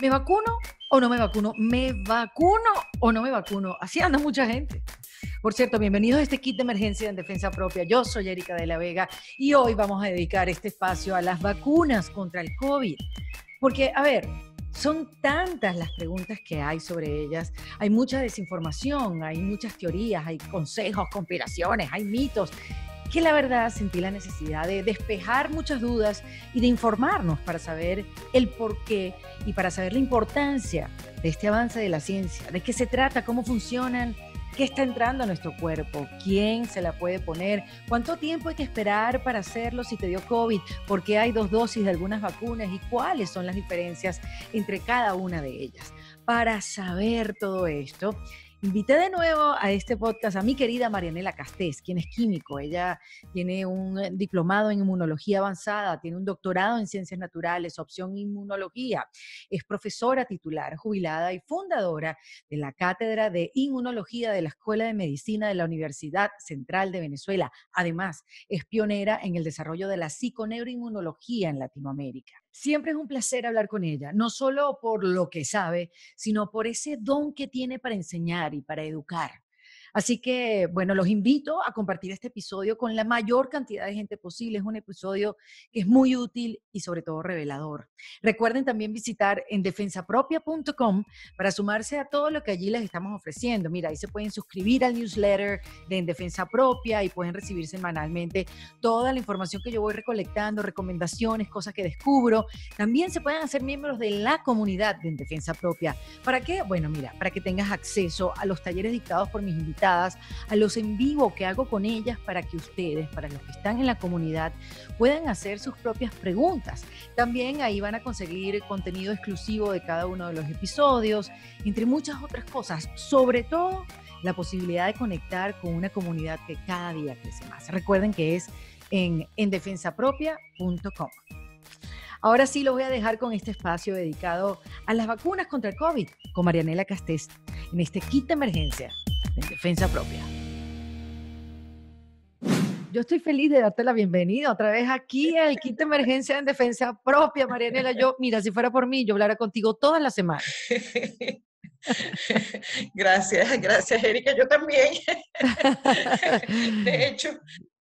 ¿Me vacuno o no me vacuno? ¿Me vacuno o no me vacuno? Así anda mucha gente. Por cierto, bienvenidos a este kit de emergencia en defensa propia. Yo soy Erika de la Vega y hoy vamos a dedicar este espacio a las vacunas contra el COVID. Porque, a ver, son tantas las preguntas que hay sobre ellas. Hay mucha desinformación, hay muchas teorías, hay consejos, conspiraciones, hay mitos que la verdad sentí la necesidad de despejar muchas dudas y de informarnos para saber el por qué y para saber la importancia de este avance de la ciencia, de qué se trata, cómo funcionan, qué está entrando a nuestro cuerpo, quién se la puede poner, cuánto tiempo hay que esperar para hacerlo si te dio COVID, por qué hay dos dosis de algunas vacunas y cuáles son las diferencias entre cada una de ellas. Para saber todo esto, Invité de nuevo a este podcast a mi querida Marianela Castés, quien es químico. Ella tiene un diplomado en inmunología avanzada, tiene un doctorado en ciencias naturales, opción inmunología. Es profesora titular, jubilada y fundadora de la Cátedra de Inmunología de la Escuela de Medicina de la Universidad Central de Venezuela. Además, es pionera en el desarrollo de la psiconeuroinmunología en Latinoamérica. Siempre es un placer hablar con ella, no solo por lo que sabe, sino por ese don que tiene para enseñar y para educar. Así que, bueno, los invito a compartir este episodio con la mayor cantidad de gente posible. Es un episodio que es muy útil y sobre todo revelador. Recuerden también visitar Endefensapropia.com para sumarse a todo lo que allí les estamos ofreciendo. Mira, ahí se pueden suscribir al newsletter de En Defensa Propia y pueden recibir semanalmente toda la información que yo voy recolectando, recomendaciones, cosas que descubro. También se pueden hacer miembros de la comunidad de En Defensa Propia. ¿Para qué? Bueno, mira, para que tengas acceso a los talleres dictados por mis invitados a los en vivo que hago con ellas para que ustedes, para los que están en la comunidad, puedan hacer sus propias preguntas. También ahí van a conseguir contenido exclusivo de cada uno de los episodios, entre muchas otras cosas, sobre todo la posibilidad de conectar con una comunidad que cada día crece más. Recuerden que es en endefensapropia.com. Ahora sí lo voy a dejar con este espacio dedicado a las vacunas contra el COVID con Marianela Castés en este kit de emergencia en defensa propia. Yo estoy feliz de darte la bienvenida otra vez aquí al Quinta Emergencia en Defensa Propia, Marianela. Yo, mira, si fuera por mí, yo hablara contigo todas las semanas. Gracias, gracias, Erika. Yo también. De hecho,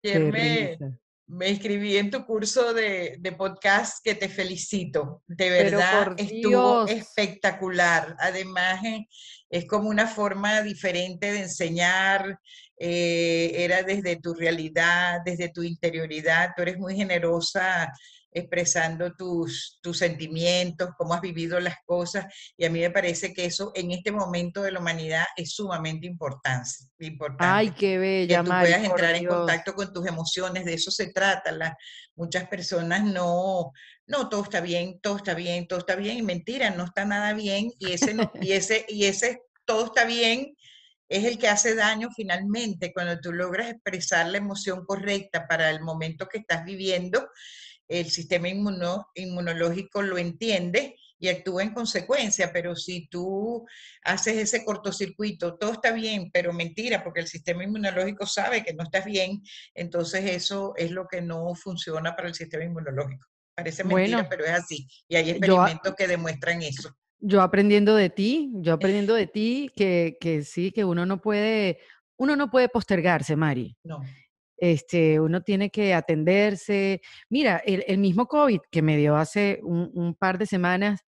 me, me escribí en tu curso de, podcast que te felicito. De verdad, estuvo espectacular. Además, eh, es como una forma diferente de enseñar. Eh, era desde tu realidad, desde tu interioridad. Tú eres muy generosa expresando tus, tus sentimientos, cómo has vivido las cosas. Y a mí me parece que eso en este momento de la humanidad es sumamente importante. importante Ay, qué bella. Que tú puedas entrar en contacto con tus emociones, de eso se trata. Las, muchas personas no, no, todo está bien, todo está bien, todo está bien. Y mentira, no está nada bien. Y ese, y ese, y ese todo está bien es el que hace daño finalmente cuando tú logras expresar la emoción correcta para el momento que estás viviendo el sistema inmunológico lo entiende y actúa en consecuencia, pero si tú haces ese cortocircuito, todo está bien, pero mentira, porque el sistema inmunológico sabe que no estás bien, entonces eso es lo que no funciona para el sistema inmunológico. Parece mentira, bueno, pero es así. Y hay experimentos que demuestran eso. Yo aprendiendo de ti, yo aprendiendo de ti que, sí, que uno no puede, uno no puede postergarse, Mari. No este, uno tiene que atenderse. Mira, el, mismo COVID que me dio hace un, par de semanas,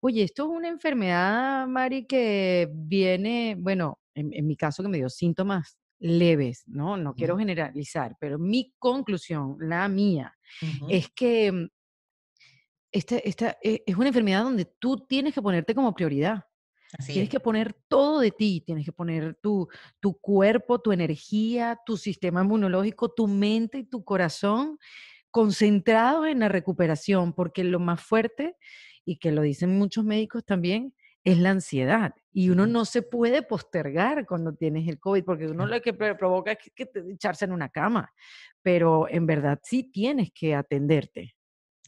oye, esto es una enfermedad, Mari, que viene, bueno, en, mi caso que me dio síntomas leves, ¿no? No quiero generalizar, pero mi conclusión, la mía, es que mm, esta, esta, e, es una enfermedad donde tú tienes que ponerte como prioridad tienes que poner todo de ti, tienes que poner tu, cuerpo, tu energía, tu sistema inmunológico, tu mente y tu corazón concentrados en la recuperación, porque lo más fuerte, y que lo dicen muchos médicos también, es la ansiedad. Y uno no se puede postergar cuando tienes el COVID, porque uno lo que provoca es que echarse en una cama. Pero en verdad sí tienes que atenderte.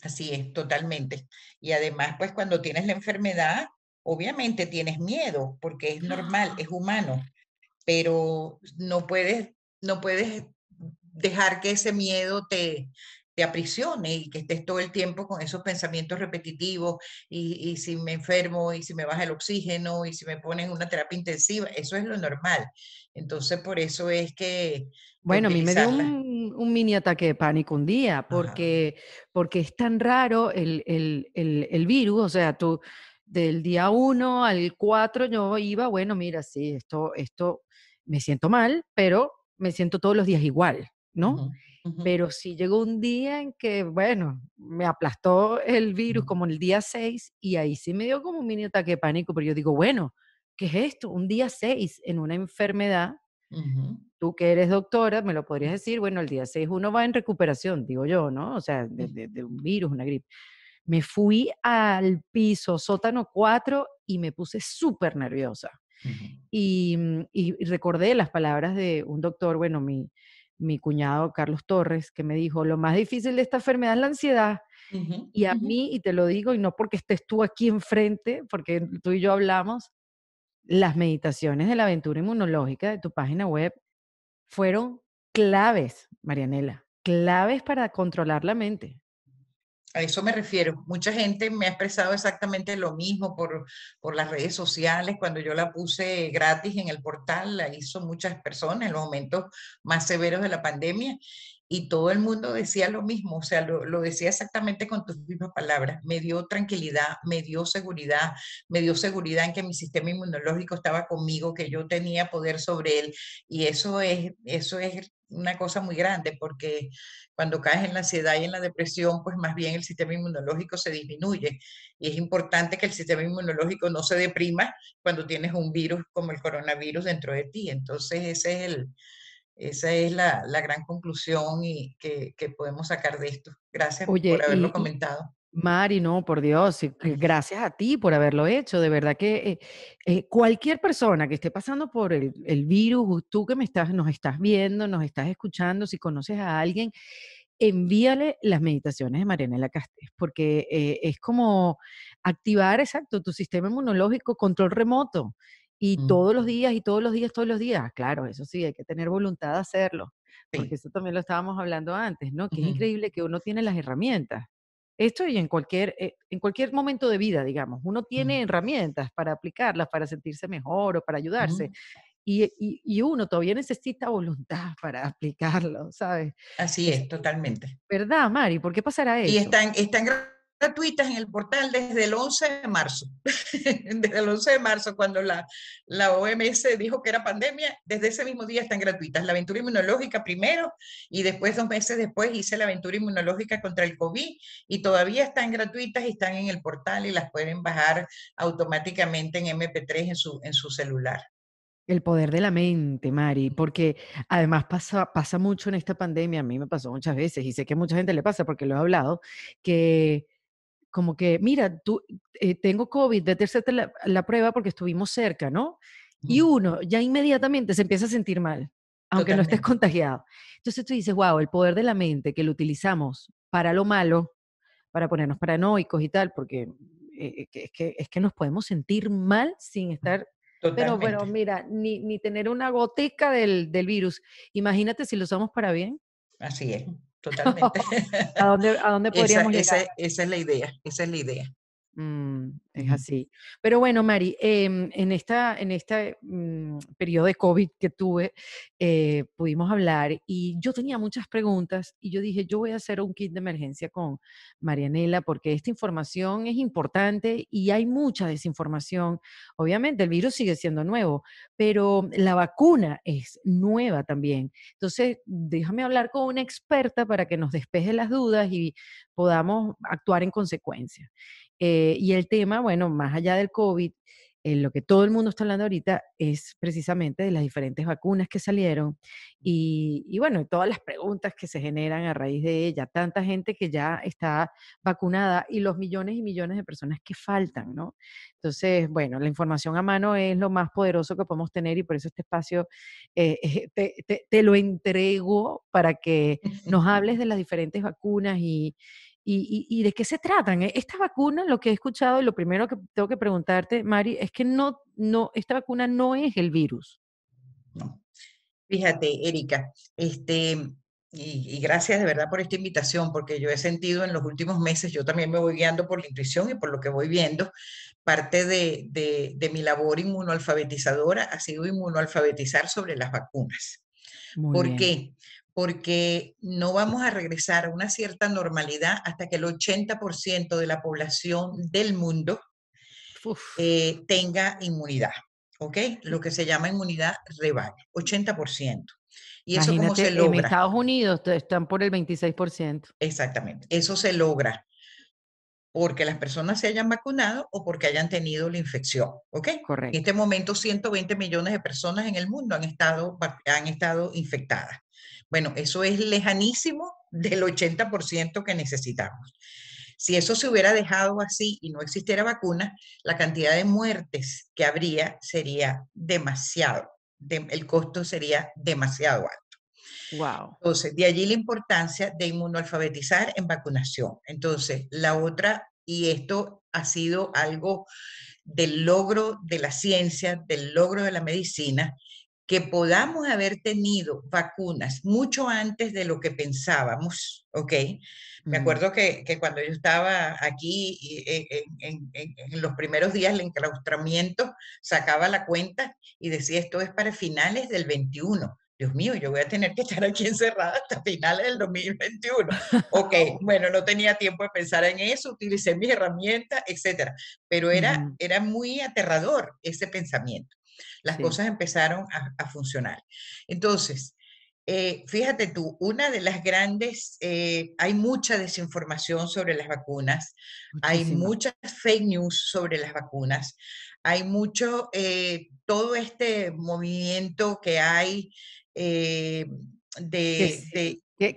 Así es, totalmente. Y además, pues cuando tienes la enfermedad, Obviamente tienes miedo porque es normal, ah. es humano, pero no puedes, no puedes dejar que ese miedo te, te aprisione y que estés todo el tiempo con esos pensamientos repetitivos y, si me enfermo y si me baja el oxígeno y si me ponen una terapia intensiva, eso es lo normal. Entonces, por eso es que... Bueno, a mí me dio un, un, mini ataque de pánico un día porque, porque es tan raro el, el virus, o sea, tú del día 1 al 4 yo iba, bueno, mira, sí, esto, esto me siento mal, pero me siento todos los días igual, ¿no? Pero sí llegó un día en que, bueno, me aplastó el virus como el día 6 y ahí sí me dio como un mini ataque de pánico, pero yo digo, bueno, ¿qué es esto? Un día 6 en una enfermedad. Tú que eres doctora, me lo podrías decir, bueno, el día 6 uno va en recuperación, digo yo, ¿no? O sea, de un virus, una gripe me fui al piso sótano 4 y me puse súper nerviosa. Mm, y, recordé las palabras de un doctor, bueno, mi, mi cuñado Carlos Torres, que me dijo, lo más difícil de esta enfermedad es la ansiedad. y a mí, y te lo digo, y no porque estés tú aquí enfrente, porque tú y yo hablamos, las meditaciones de la aventura inmunológica de tu página web fueron claves, Marianela, claves para controlar la mente. A eso me refiero. Mucha gente me ha expresado exactamente lo mismo por, las redes sociales. Cuando yo la puse gratis en el portal, la hizo muchas personas en los momentos más severos de la pandemia y todo el mundo decía lo mismo. O sea, lo, decía exactamente con tus mismas palabras. Me dio tranquilidad, me dio seguridad, me dio seguridad en que mi sistema inmunológico estaba conmigo, que yo tenía poder sobre él. Y eso es, eso es una cosa muy grande porque cuando caes en la ansiedad y en la depresión, pues más bien el sistema inmunológico se disminuye. Y es importante que el sistema inmunológico no se deprima cuando tienes un virus como el coronavirus dentro de ti. Entonces, ese es el, esa es la, gran conclusión y que, podemos sacar de esto. Gracias por haberlo comentado. Mari, no, por Dios, gracias a ti por haberlo hecho. De verdad que eh, eh, cualquier persona que esté pasando por el, virus, tú que me estás, nos estás viendo, nos estás escuchando, si conoces a alguien, envíale las meditaciones de Marianela Castés, porque eh, es como activar, exacto, tu sistema inmunológico, control remoto, y mm. todos los días, y todos los días, todos los días. Claro, eso sí, hay que tener voluntad de hacerlo, porque eso también lo estábamos hablando antes, ¿no? Que es increíble que uno tiene las herramientas esto y en cualquier, eh, en cualquier momento de vida, digamos. Uno mm. tiene herramientas para aplicarlas, para sentirse mejor o para ayudarse. Mm. Eh, y, uno todavía necesita voluntad para aplicarlo, ¿sabes? Así es, totalmente. ¿Verdad, Mari? ¿Por qué pasará eso? Y gratuitas en el portal desde el 11 de marzo. desde el 11 de marzo, cuando la, la OMS dijo que era pandemia, desde ese mismo día están gratuitas. La aventura inmunológica primero y después, dos meses después, hice la aventura inmunológica contra el COVID y todavía están gratuitas y están en el portal y las pueden bajar automáticamente en MP3 en su, en su celular. El poder de la mente, Mari, porque además pasa, pasa mucho en esta pandemia, a mí me pasó muchas veces y sé que a mucha gente le pasa porque lo he hablado, que como que, mira, tú, eh, tengo COVID, déjate la, la, prueba porque estuvimos cerca, ¿no? Y uno ya inmediatamente se empieza a sentir mal, aunque no estés contagiado. Entonces tú dices, wow, el poder de la mente que lo utilizamos para lo malo, para ponernos paranoicos y tal, porque eh, es, que, nos podemos sentir mal sin estar Pero, bueno, mira, ni, tener una gotica del, del, virus. Imagínate si lo usamos para bien. Así es totalmente. ¿A dónde, a dónde podríamos esa, llegar? esa, es la idea, esa es la idea. Mm, es así. Pero bueno, Mari, em, en esta, en este mm, periodo de COVID que tuve, eh, pudimos hablar y yo tenía muchas preguntas y yo dije, yo voy a hacer un kit de emergencia con Marianela porque esta información es importante y hay mucha desinformación. Obviamente, el virus sigue siendo nuevo, pero la vacuna es nueva también. Entonces, déjame hablar con una experta para que nos despeje las dudas y podamos actuar en consecuencia. Eh, y el tema, bueno, más allá del COVID, lo que todo el mundo está hablando ahorita es precisamente de las diferentes vacunas que salieron y, y, bueno, todas las preguntas que se generan a raíz de ella, tanta gente que ya está vacunada y los millones y millones de personas que faltan, ¿no? Entonces, bueno, la información a mano es lo más poderoso que podemos tener y por eso este espacio eh, eh, te, lo entrego para que nos hables de las diferentes vacunas y, y, de qué se tratan. ¿eh? Esta vacuna, lo que he escuchado, y lo primero que tengo que preguntarte, Mari, es que no, no, esta vacuna no es el virus. Fíjate, Erika, este, y, gracias de verdad por esta invitación, porque yo he sentido en los últimos meses, yo también me voy guiando por la intuición y por lo que voy viendo, parte de, de, mi labor inmunoalfabetizadora ha sido inmunoalfabetizar sobre las vacunas. ¿Por qué? porque no vamos a regresar a una cierta normalidad hasta que el 80% de la población del mundo eh, tenga inmunidad, ¿ok? Lo que se llama inmunidad rebaño, 80%. ¿Y eso cómo se logra? En Estados Unidos están por el 26%. Exactamente, eso se logra porque las personas se hayan vacunado o porque hayan tenido la infección, ¿ok? En este momento 120 millones de personas en el mundo han estado, han estado infectadas. Bueno, eso es lejanísimo del 80% que necesitamos. Si eso se hubiera dejado así y no existiera vacuna, la cantidad de muertes que habría sería demasiado, el costo sería demasiado alto. Wow. Entonces, de allí la importancia de inmunoalfabetizar en vacunación. Entonces, la otra, y esto ha sido algo del logro de la ciencia, del logro de la medicina, que podamos haber tenido vacunas mucho antes de lo que pensábamos, ¿ok? Me mm. acuerdo que, que cuando yo estaba aquí eh, en, los primeros días del enclaustramiento, sacaba la cuenta y decía, esto es para finales del 21. Dios mío, yo voy a tener que estar aquí encerrada hasta finales del 2021. Ok, bueno, no tenía tiempo de pensar en eso, utilicé mis herramientas, etcétera. Pero era, mm. era muy aterrador ese pensamiento. Las cosas empezaron a, funcionar. Entonces, eh, fíjate tú, una de las grandes, eh, hay mucha desinformación sobre las vacunas, hay muchas fake news sobre las vacunas, hay mucho, eh, todo este movimiento que hay de,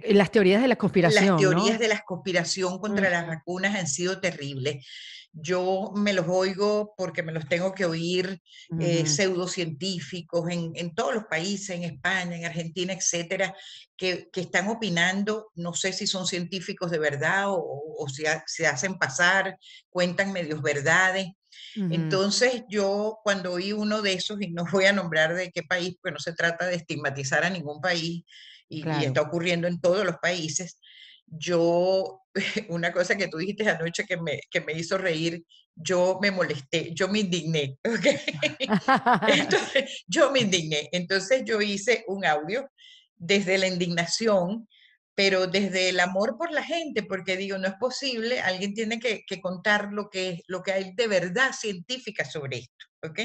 las teorías de la conspiración. Las teorías de la conspiración contra las vacunas han sido terribles yo me los oigo porque me los tengo que oír, eh, pseudocientíficos en, todos los países, en España, en Argentina, etcétera, que, están opinando, no sé si son científicos de verdad o, si se hacen pasar, cuentan medios verdades. Entonces yo cuando oí uno de esos, y no voy a nombrar de qué país, porque no se trata de estigmatizar a ningún país, y está ocurriendo en todos los países, yo, una cosa que tú dijiste anoche que me, que me hizo reír, yo me molesté, yo me indigné, Entonces, yo me indigné. Entonces yo hice un audio desde la indignación, pero desde el amor por la gente, porque digo, no es posible, alguien tiene que, que contar lo que, lo que hay de verdad científica sobre esto, ¿ok?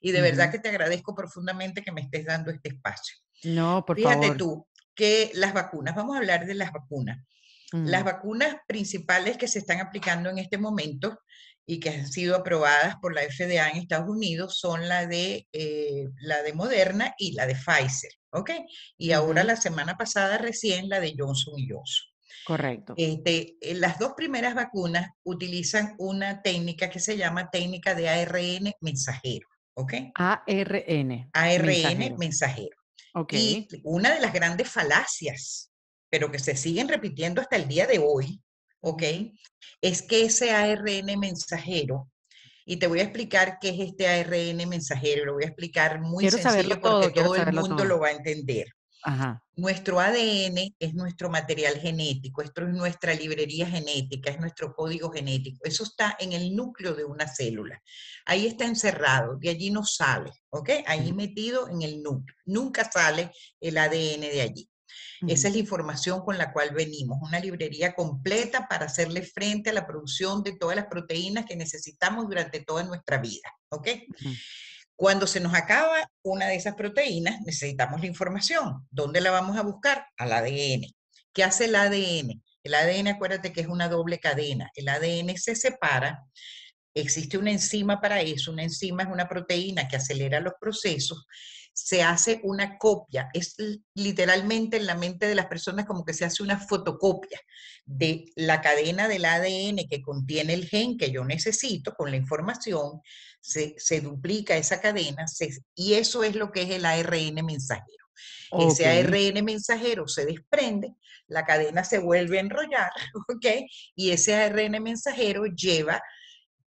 Y de verdad que te agradezco profundamente que me estés dando este espacio. No, por favor. Fíjate tú, que las vacunas, vamos a hablar de las vacunas. Las mm. vacunas principales que se están aplicando en este momento y que han sido aprobadas por la FDA en Estados Unidos son la de, eh, la de Moderna y la de Pfizer, ¿ok? Y ahora la semana pasada recién la de Johnson Johnson. Correcto. Este, eh, las dos primeras vacunas utilizan una técnica que se llama técnica de ARN mensajero, ¿ok? ARN. ARN mensajero. mensajero. Y una de las grandes falacias pero que se siguen repitiendo hasta el día de hoy, ¿ok? Es que ese ARN mensajero, y te voy a explicar qué es este ARN mensajero, lo voy a explicar muy sencillo porque todo el mundo lo va a entender. Nuestro ADN es nuestro material genético, esto es nuestra librería genética, es nuestro código genético. Eso está en el núcleo de una célula. Ahí está encerrado, de allí no sale, ¿ok? Ahí metido en el núcleo. Nunca sale el ADN de allí. Esa es la información con la cual venimos, una librería completa para hacerle frente a la producción de todas las proteínas que necesitamos durante toda nuestra vida, ¿ok? Cuando se nos acaba una de esas proteínas, necesitamos la información. ¿Dónde la vamos a buscar? Al ADN. ¿Qué hace el ADN? El ADN, acuérdate que es una doble cadena. El ADN se separa. Existe una enzima para eso. Una enzima es una proteína que acelera los procesos se hace una copia, es literalmente en la mente de las personas como que se hace una fotocopia de la cadena del ADN que contiene el gen que yo necesito con la información, se, duplica esa cadena y eso es lo que es el ARN mensajero. Ese ARN mensajero se desprende, la cadena se vuelve a enrollar, ¿ok? Y ese ARN mensajero lleva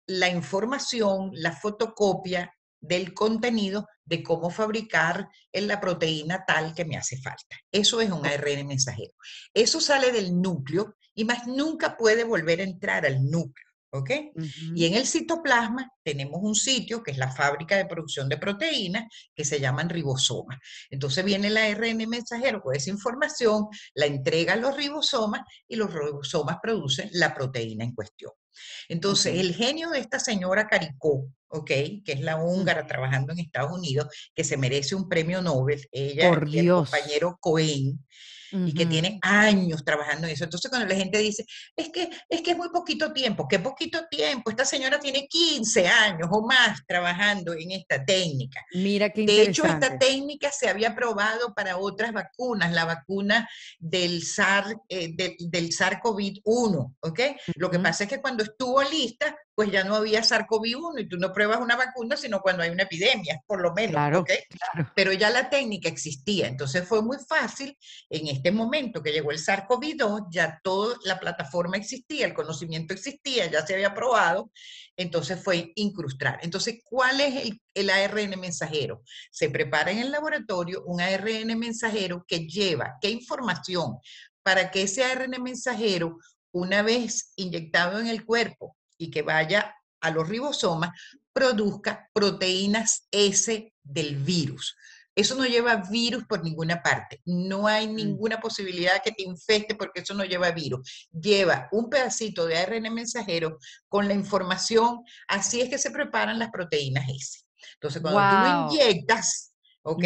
la información, la fotocopia del contenido de cómo fabricar la proteína tal que me hace falta. Eso es un ARN mensajero. Eso sale del núcleo y más nunca puede volver a entrar al núcleo. ¿Ok? Y en el citoplasma tenemos un sitio que es la fábrica de producción de proteínas que se llaman ribosomas. Entonces viene el ARN mensajero con esa información, la entrega a los ribosomas y los ribosomas producen la proteína en cuestión. Entonces, el genio de esta señora Caricó, ¿ok? Que es la húngara trabajando en Estados Unidos, que se merece un premio Nobel, ella y el compañero Cohen, y que tiene años trabajando en eso. Entonces cuando la gente dice, es que es, que es muy poquito tiempo, qué poquito tiempo, esta señora tiene 15 años o más trabajando en esta técnica. Mira qué De hecho, esta técnica se había probado para otras vacunas, la vacuna del SARS eh, del SAR cov 1 ¿ok? Lo que pasa es que cuando estuvo lista, pues ya no había SARS-CoV-1 y tú no pruebas una vacuna sino cuando hay una epidemia, por lo menos. Claro, Pero ya la técnica existía, entonces fue muy fácil en este momento que llegó el SARS-CoV-2, ya toda la plataforma existía, el conocimiento existía, ya se había probado, entonces fue incrustar. Entonces, ¿cuál es el ARN mensajero? Se prepara en el laboratorio un ARN mensajero que lleva, ¿qué información? Para que ese ARN mensajero, una vez inyectado en el cuerpo, y que vaya a los ribosomas, produzca proteínas S del virus. Eso no lleva virus por ninguna parte. No hay mm. ninguna posibilidad que te infeste porque eso no lleva virus. Lleva un pedacito de ARN mensajero con la información. Así es que se preparan las proteínas S. Entonces, cuando tú inyectas, ¿ok?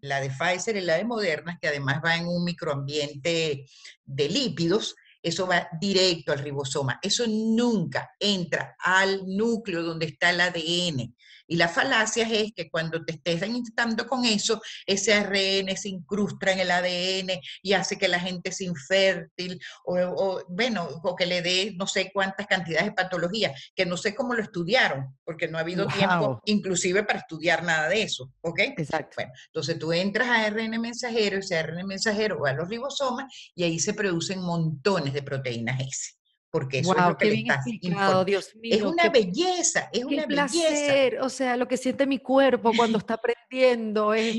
La de Pfizer y la de Moderna, que además va en un microambiente de lípidos, eso va directo al ribosoma, eso nunca entra al núcleo donde está el ADN, y las falacias es que cuando te estés intentando con eso, ese ARN se incrusta en el ADN y hace que la gente sea infértil o, bueno, o que le dé no sé cuántas cantidades de patologías, que no sé cómo lo estudiaron, porque no ha habido tiempo inclusive para estudiar nada de eso, ¿ok? Bueno, entonces tú entras a ARN mensajero, ese ARN mensajero va a los ribosomas y ahí se producen montones de proteínas porque eso es lo que Es una belleza, es una belleza. O sea, lo que siente mi cuerpo cuando está aprendiendo es,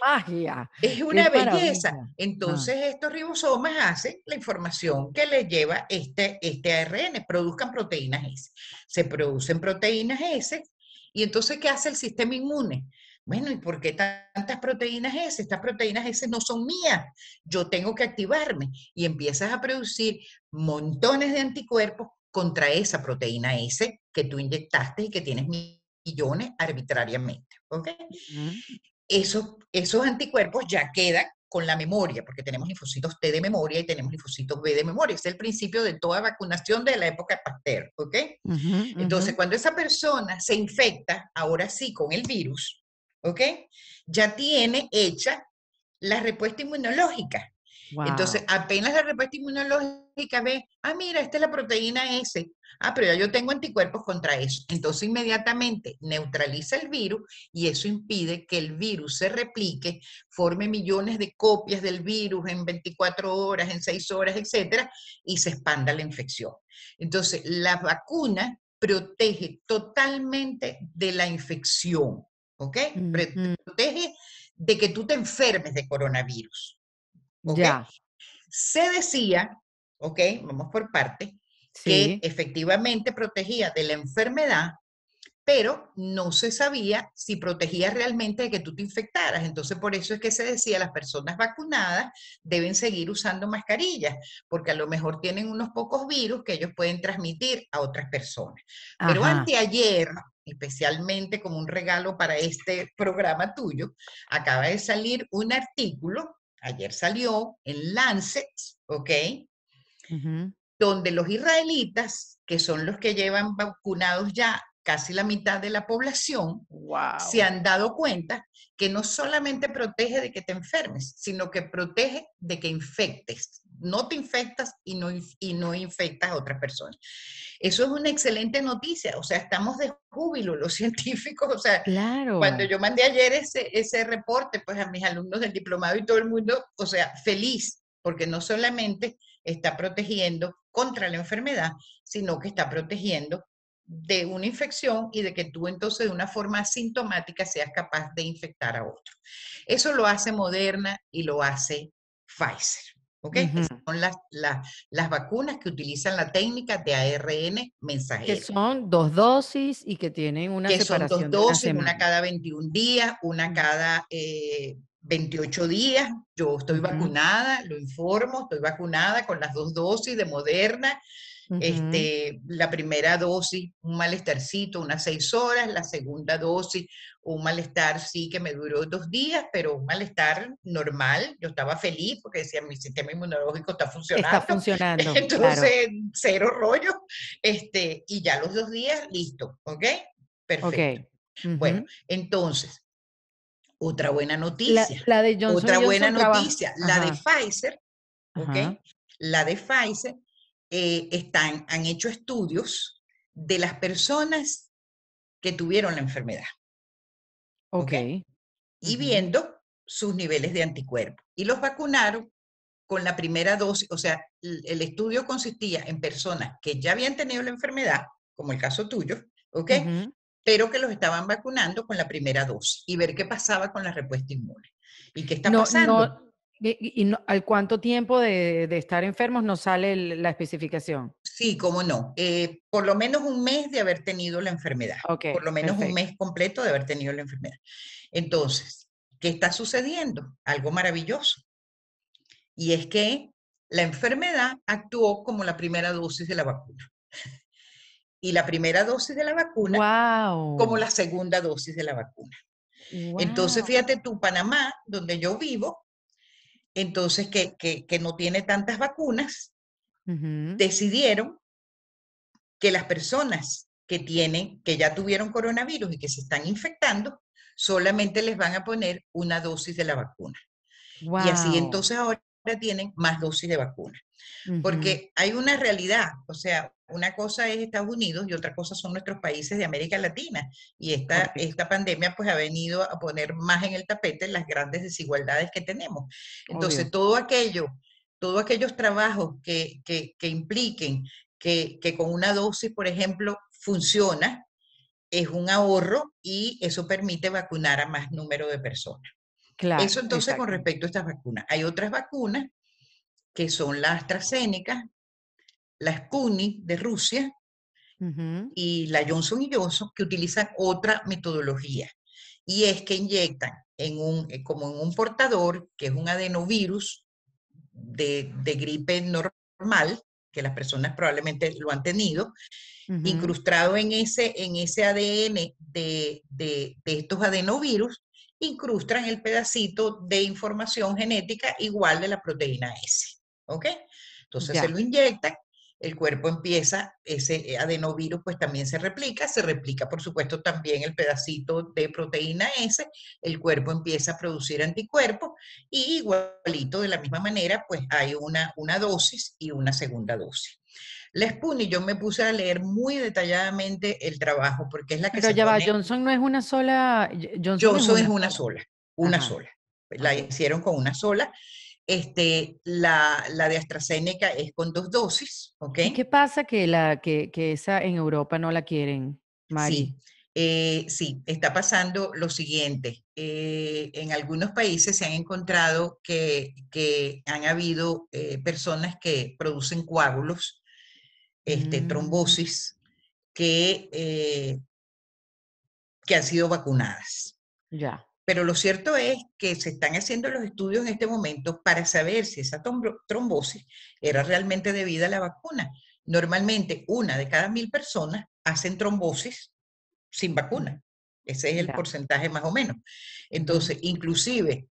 magia. Es una belleza. Ah. Entonces, estos ribosomas hacen la información que le lleva este, este ARN, produzcan proteínas S. Se producen proteínas S y entonces, ¿qué hace el sistema inmune? Bueno, ¿y por qué tantas proteínas e? S? Estas proteínas S e no son mías. Yo tengo que activarme y empiezas a producir montones de anticuerpos contra esa proteína S que tú inyectaste y que tienes millones arbitrariamente. ¿Ok? esos, anticuerpos ya quedan con la memoria, porque tenemos linfocitos T de memoria y tenemos linfocitos B de memoria. Es el principio de toda vacunación de la época de Pasteur, ¿ok? Entonces, cuando esa persona se infecta, ahora sí, con el virus, ¿ok? Ya tiene hecha la respuesta inmunológica. Entonces, apenas la respuesta inmunológica ve, ah, mira, esta es la proteína S, ah, pero ya yo tengo anticuerpos contra eso. Entonces, inmediatamente neutraliza el virus y eso impide que el virus se replique, forme millones de copias del virus en 24 horas, en 6 horas, etcétera, y se expanda la infección. Entonces, la vacuna protege totalmente de la infección ¿ok? Protege de que tú te enfermes de coronavirus. Ya. Se decía, ¿ok? Vamos por parte, que efectivamente protegía de la enfermedad, pero no se sabía si protegía realmente de que tú te infectaras. Entonces, por eso es que se decía, las personas vacunadas deben seguir usando mascarillas, porque a lo mejor tienen unos pocos virus que ellos pueden transmitir a otras personas. Pero anteayer, especialmente como un regalo para este programa tuyo, acaba de salir un artículo, ayer salió en Lancet, ¿ok? Donde los israelitas, que son los que llevan vacunados ya casi la mitad de la población, se han dado cuenta que no solamente protege de que te enfermes, sino que protege de que infectes no te infectas y no, y no infectas a otras personas. Eso es una excelente noticia, o sea, estamos de júbilo los científicos, o sea, claro. cuando yo mandé ayer ese, reporte, pues a mis alumnos del diplomado y todo el mundo, o sea, feliz, porque no solamente está protegiendo contra la enfermedad, sino que está protegiendo de una infección y de que tú entonces de una forma asintomática seas capaz de infectar a otro. Eso lo hace Moderna y lo hace Pfizer. ¿ok? Son las, vacunas que utilizan la técnica de ARN mensajero. Que son dos dosis y que tienen una que son dos dosis, una, cada 21 días, una cada 28 eh, días. Yo estoy vacunada, lo informo, estoy vacunada con las dos dosis de Moderna este, la primera dosis, un malestarcito, unas seis horas, la segunda dosis, un malestar sí que me duró dos días, pero un malestar normal, yo estaba feliz porque decía, mi sistema inmunológico está funcionando. Está funcionando. Entonces, cero rollo, este, y ya los dos días, listo, ¿ok? Perfecto. Bueno, entonces, otra buena noticia. La, de Johnson Otra buena noticia, la de Pfizer, ¿ok? La de Pfizer eh, están, han hecho estudios de las personas que tuvieron la enfermedad. Ok. Y viendo sus niveles de anticuerpos. Y los vacunaron con la primera dosis, o sea, el estudio consistía en personas que ya habían tenido la enfermedad, como el caso tuyo, ¿ok? Pero que los estaban vacunando con la primera dosis y ver qué pasaba con la respuesta inmune. ¿Y qué está pasando? ¿Y, al cuánto tiempo de, estar enfermos nos sale la especificación? Sí, cómo no. Eh, por lo menos un mes de haber tenido la enfermedad. por lo menos un mes completo de haber tenido la enfermedad. Entonces, ¿qué está sucediendo? Algo maravilloso. Y es que la enfermedad actuó como la primera dosis de la vacuna. Y la primera dosis de la vacuna como la segunda dosis de la vacuna. Entonces, fíjate tú, Panamá, donde yo vivo, entonces que, que, no tiene tantas vacunas, decidieron que las personas que tienen, que ya tuvieron coronavirus y que se están infectando, solamente les van a poner una dosis de la vacuna. Y así entonces ahora tienen más dosis de vacuna. Porque hay una realidad, o sea, una cosa es Estados Unidos y otra cosa son nuestros países de América Latina. Y esta, esta pandemia pues ha venido a poner más en el tapete las grandes desigualdades que tenemos. Entonces, todo aquello, todos aquellos trabajos que, impliquen que con una dosis, por ejemplo, funciona, es un ahorro y eso permite vacunar a más número de personas. Eso entonces con respecto a estas vacunas. Hay otras vacunas que son la AstraZeneca, la Sputnik de Rusia y la Johnson Johnson que utilizan otra metodología. Y es que inyectan en un, eh, como en un portador, que es un adenovirus de, de gripe normal, que las personas probablemente lo han tenido, incrustado en ese, en ese ADN de estos adenovirus, incrustan el pedacito de información genética igual de la proteína S. ¿Ok? Entonces se lo inyectan, el cuerpo empieza, ese adenovirus pues también se replica, se replica por supuesto también el pedacito de proteína S, el cuerpo empieza a producir anticuerpos y igualito de la misma manera pues hay una, una dosis y una segunda dosis. Les y yo me puse a leer muy detalladamente el trabajo, porque es la que Pero ya va, Johnson no es una sola. Johnson, es una, sola, una sola. La hicieron con una sola. Este, la, de AstraZeneca es con dos dosis, ¿ok? qué pasa que, la, que, esa en Europa no la quieren, Mari? Sí, eh, sí está pasando lo siguiente. Eh, en algunos países se han encontrado que, han habido eh, personas que producen coágulos este, mm. trombosis que, eh que han sido vacunadas. Ya. Pero lo cierto es que se están haciendo los estudios en este momento para saber si esa trombosis era realmente debida a la vacuna. Normalmente una de cada mil personas hacen trombosis sin vacuna. Ese es el porcentaje más o menos. Entonces, inclusive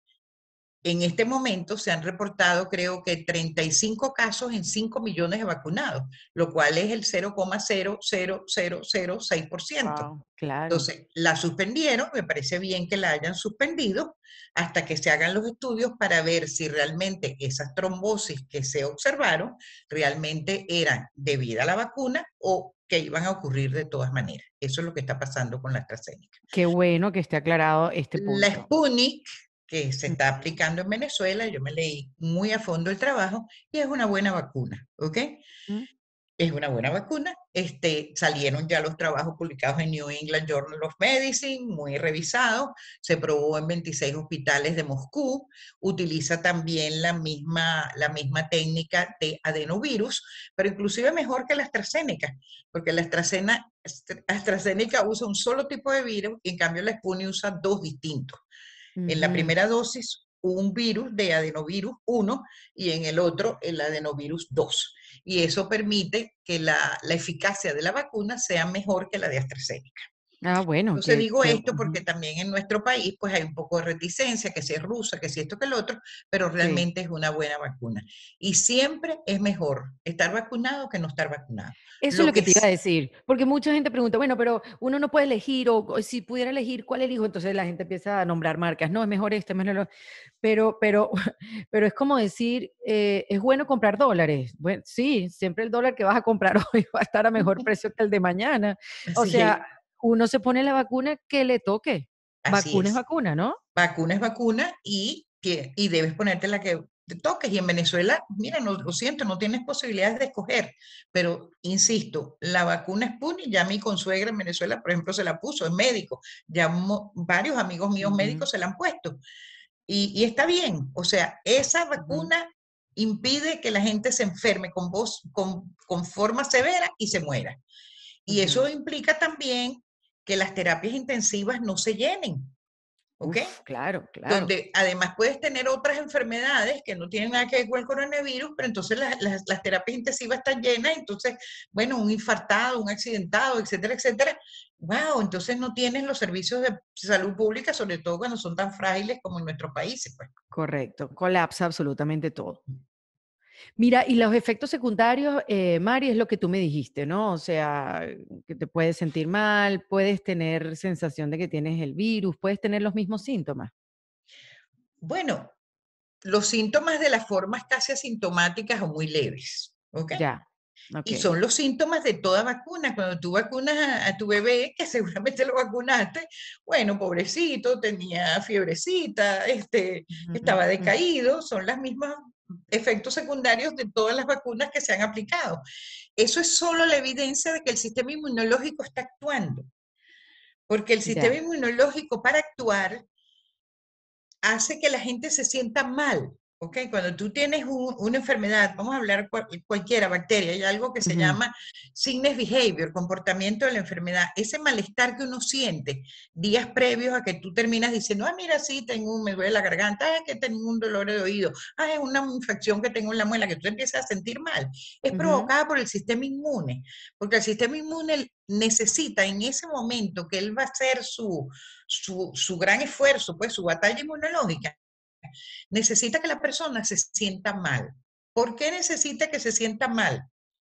en este momento se han reportado creo que 35 casos en 5 millones de vacunados, lo cual es el 0,00006%. Entonces, la suspendieron, me parece bien que la hayan suspendido hasta que se hagan los estudios para ver si realmente esas trombosis que se observaron realmente eran debida a la vacuna o que iban a ocurrir de todas maneras. Eso es lo que está pasando con la AstraZeneca. Qué bueno que esté aclarado este punto. La Sputnik que se está aplicando en Venezuela, yo me leí muy a fondo el trabajo y es una buena vacuna, ¿ok? Es una buena vacuna. Este, salieron ya los trabajos publicados en New England Journal of Medicine, muy revisados, se probó en 26 hospitales de Moscú, utiliza también la misma, la misma técnica de adenovirus, pero inclusive mejor que la AstraZeneca, porque la AstraZeneca, usa un solo tipo de virus, y en cambio la Sputnik usa dos distintos. En la primera dosis, un virus de adenovirus 1 y en el otro el adenovirus 2. Y eso permite que la, la eficacia de la vacuna sea mejor que la de AstraZeneca. Ah, bueno. Entonces digo esto porque también en nuestro país pues hay un poco de reticencia, que si es rusa, que si esto, que el otro, pero realmente es una buena vacuna. Y siempre es mejor estar vacunado que no estar vacunado. Eso es lo que, te iba a decir, porque mucha gente pregunta, bueno, pero uno no puede elegir, o, si pudiera elegir cuál elijo, entonces la gente empieza a nombrar marcas, no, es mejor este, mejor lo... Pero, pero, pero es como decir, eh, es bueno comprar dólares. Bueno, sí, siempre el dólar que vas a comprar hoy va a estar a mejor precio que el de mañana. O sea uno se pone la vacuna que le toque. vacuna es. vacuna, ¿no? Vacuna es vacuna y, y debes ponerte la que te toques. Y en Venezuela, mira, lo siento, no tienes posibilidades de escoger. Pero, insisto, la vacuna es PUNI. Ya mi consuegra en Venezuela, por ejemplo, se la puso, es médico. Ya varios amigos míos médicos se la han puesto. Y, está bien. O sea, esa vacuna impide que la gente se enferme con, con, forma severa y se muera. Y eso implica también que las terapias intensivas no se llenen. ¿Ok? claro, claro. Donde además puedes tener otras enfermedades que no tienen nada que ver con el coronavirus, pero entonces las, las, terapias intensivas están llenas, entonces, bueno, un infartado, un accidentado, etcétera, etcétera. Wow, entonces no tienes los servicios de salud pública, sobre todo cuando son tan frágiles como en nuestro país Pues. Correcto, colapsa absolutamente todo. Mira, y los efectos secundarios, eh, Mari, es lo que tú me dijiste, ¿no? O sea, que te puedes sentir mal, puedes tener sensación de que tienes el virus, puedes tener los mismos síntomas. Bueno, los síntomas de las formas casi asintomáticas o muy leves, ¿ok? Ya. Y son los síntomas de toda vacuna. Cuando tú vacunas a, tu bebé, que seguramente lo vacunaste, bueno, pobrecito, tenía fiebrecita, este, estaba decaído, son las mismas efectos secundarios de todas las vacunas que se han aplicado. Eso es solo la evidencia de que el sistema inmunológico está actuando, porque el sistema inmunológico para actuar hace que la gente se sienta mal, ¿ok? Cuando tú tienes una enfermedad, vamos a hablar cualquiera bacteria, hay algo que se llama sickness behavior, comportamiento de la enfermedad, ese malestar que uno siente días previos a que tú terminas diciendo, ah, mira, sí, tengo, me duele la garganta, ah, que tengo un dolor de oído, ah, es una infección que tengo en la muela, que tú empiezas a sentir mal, es provocada por el sistema inmune, porque el sistema inmune necesita en ese momento que él va a hacer su, su, su gran esfuerzo, pues su batalla inmunológica, necesita que la persona se sienta mal. ¿Por qué necesita que se sienta mal?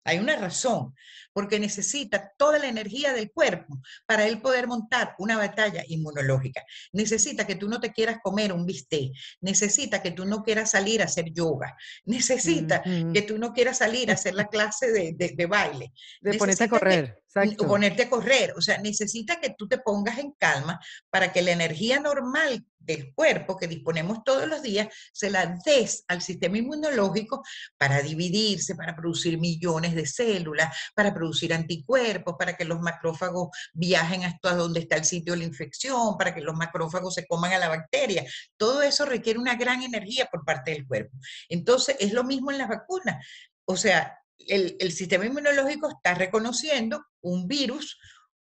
Hay una razón, porque necesita toda la energía del cuerpo para él poder montar una batalla inmunológica. Necesita que tú no te quieras comer un bistec, necesita que tú no quieras salir a hacer yoga, necesita que tú no quieras salir a hacer la clase de, baile. De ponerte a correr. O ponerte a correr. O sea, necesita que tú te pongas en calma para que la energía normal del cuerpo que disponemos todos los días se la des al sistema inmunológico para dividirse, para producir millones de células, para producir anticuerpos, para que los macrófagos viajen hasta donde está el sitio de la infección, para que los macrófagos se coman a la bacteria. Todo eso requiere una gran energía por parte del cuerpo. Entonces, es lo mismo en las vacunas. O sea, el, sistema inmunológico está reconociendo un virus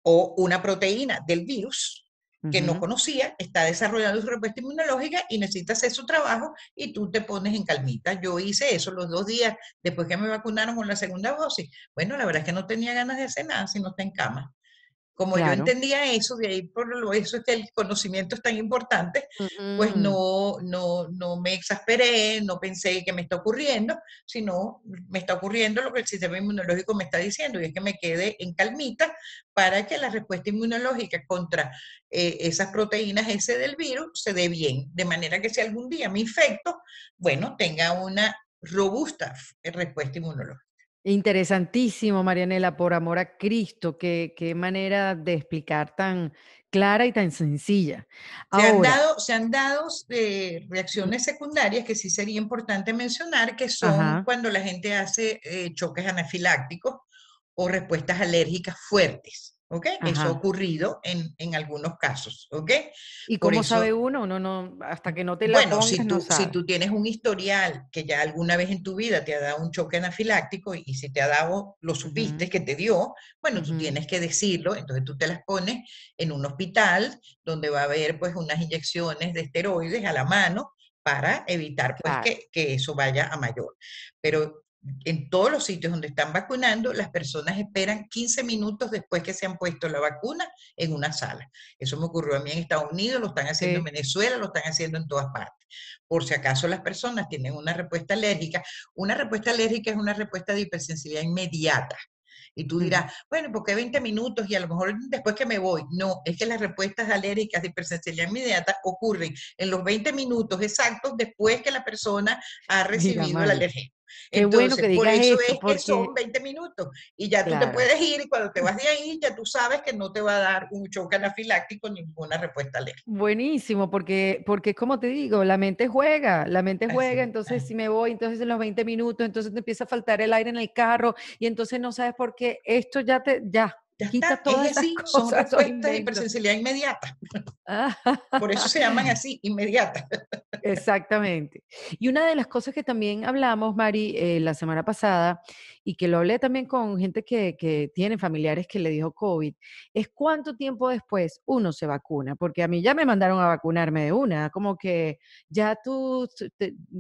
o una proteína del virus que no conocía, está desarrollando su respuesta inmunológica y necesita hacer su trabajo y tú te pones en calmita. Yo hice eso los dos días después que me vacunaron con la segunda dosis. Bueno, la verdad es que no tenía ganas de hacer nada si no está en cama. Como yo entendía eso, de ahí por lo, eso es que el conocimiento es tan importante, pues mm. no, no, me exasperé, no pensé que me está ocurriendo, sino me está ocurriendo lo que el sistema inmunológico me está diciendo, y es que me quede en calmita para que la respuesta inmunológica contra eh, esas proteínas S del virus se dé bien, de manera que si algún día me infecto, bueno, tenga una robusta respuesta inmunológica. Interesantísimo, Marianela, por amor a Cristo, qué, manera de explicar tan clara y tan sencilla. se han dado, se eh, reacciones secundarias que sí sería importante mencionar, que son cuando la gente hace eh, choques anafilácticos o respuestas alérgicas fuertes. ¿ok? Eso ha ocurrido en, algunos casos, ¿ok? ¿Y cómo sabe uno? no no, hasta que no te la Bueno, si, tú, si tú tienes un historial que ya alguna vez en tu vida te ha dado un choque anafiláctico y, si te ha dado, lo supiste que te dio, bueno, tú tienes que decirlo, entonces tú te las pones en un hospital donde va a haber pues unas inyecciones de esteroides a la mano para evitar pues, que, que, eso vaya a mayor. Pero en todos los sitios donde están vacunando, las personas esperan 15 minutos después que se han puesto la vacuna en una sala. Eso me ocurrió a mí en Estados Unidos, lo están haciendo en Venezuela, lo están haciendo en todas partes. Por si acaso las personas tienen una respuesta alérgica, una respuesta alérgica es una respuesta de hipersensibilidad inmediata. Y tú mm. dirás, bueno, ¿por qué 20 minutos y a lo mejor después que me voy? No, es que las respuestas alérgicas de hipersensibilidad inmediata ocurren en los 20 minutos exactos después que la persona ha recibido la alergia es bueno que digas por eso es que son 20 minutos y ya tú te puedes ir y cuando te vas de ahí ya tú sabes que no te va a dar un choque anafiláctico ninguna respuesta alérgica. Buenísimo, porque porque como te digo, la mente juega, la mente juega, entonces si me voy, entonces en los 20 minutos, entonces te empieza a faltar el aire en el carro y entonces no sabes por qué esto ya te ya ya está, todas es así, son respuestas de presencialidad inmediata. Por eso se llaman así, inmediata. Exactamente. Y una de las cosas que también hablamos, Mari, eh, la semana pasada, y que lo hablé también con gente que, que tiene familiares que le dijo COVID, es cuánto tiempo después uno se vacuna, porque a mí ya me mandaron a vacunarme de una, como que ya tú,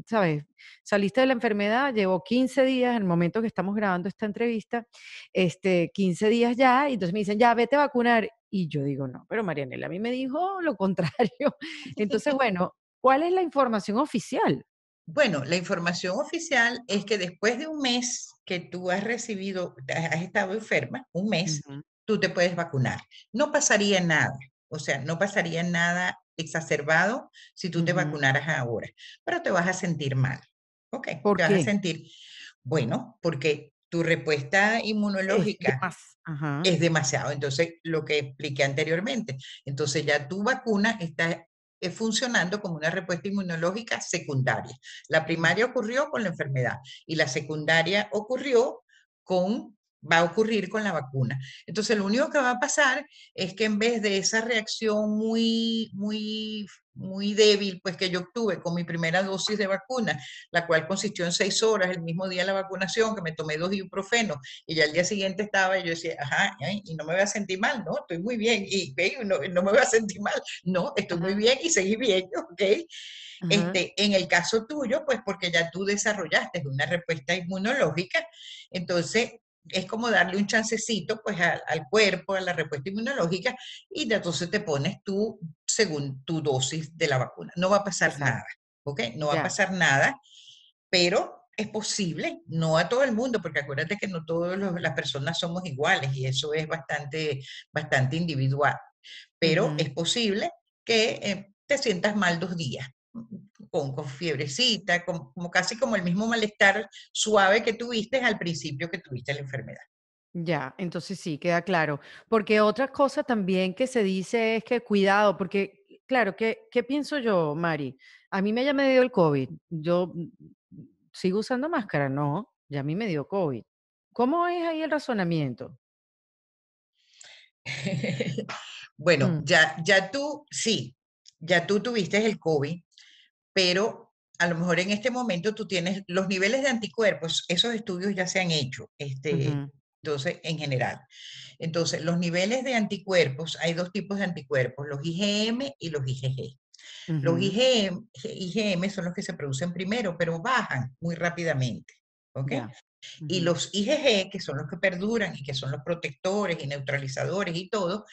sabes, saliste de la enfermedad, llevó 15 días, en el momento que estamos grabando esta entrevista, este, 15 días ya, y entonces me dicen, ya, vete a vacunar. Y yo digo, no, pero Marianela a mí me dijo lo contrario. Entonces, bueno, ¿cuál es la información oficial? Bueno, la información oficial es que después de un mes que tú has recibido, has estado enferma, un mes, tú te puedes vacunar. No pasaría nada, o sea, no pasaría nada exacerbado si tú te vacunaras ahora, pero te vas a sentir mal. Ok, ¿Por vas a sentir. Bueno, porque tu respuesta inmunológica es, demasiado. Entonces, lo que expliqué anteriormente. Entonces, ya tu vacuna está eh, funcionando como una respuesta inmunológica secundaria. La primaria ocurrió con la enfermedad y la secundaria ocurrió con va a ocurrir con la vacuna. Entonces, lo único que va a pasar es que en vez de esa reacción muy, muy, muy débil, pues que yo obtuve con mi primera dosis de vacuna, la cual consistió en seis horas el mismo día de la vacunación, que me tomé dos ibuprofenos y ya el día siguiente estaba yo decía, ajá, y no me voy a sentir mal, ¿no? Estoy muy bien, y no, me voy a sentir mal, no, estoy muy bien y seguí bien, ¿ok? Este, en el caso tuyo, pues porque ya tú desarrollaste una respuesta inmunológica, entonces es como darle un chancecito pues al, cuerpo, a la respuesta inmunológica, y entonces te pones tú según tu dosis de la vacuna. No va a pasar nada, ¿ok? No va a pasar nada, pero es posible, no a todo el mundo, porque acuérdate que no todas las personas somos iguales y eso es bastante, bastante individual, pero es posible que eh, te sientas mal dos días con, fiebrecita, como casi como el mismo malestar suave que tuviste al principio que tuviste la enfermedad. Ya, entonces sí, queda claro. Porque otra cosa también que se dice es que cuidado, porque claro, ¿qué, qué pienso yo, Mari? A mí me haya me dio el COVID. Yo mm, sigo usando máscara, no, ya a mí me dio COVID. ¿Cómo es ahí el razonamiento? bueno, mm. ya, ya tú, sí, ya tú tuviste el COVID, pero a lo mejor en este momento tú tienes los niveles de anticuerpos, esos estudios ya se han hecho, este, entonces, en general. Entonces, los niveles de anticuerpos, hay dos tipos de anticuerpos, los IgM y los IgG. Los IgM, son los que se producen primero, pero bajan muy rápidamente. Y los IgG, que son los que perduran y que son los protectores y neutralizadores y todo,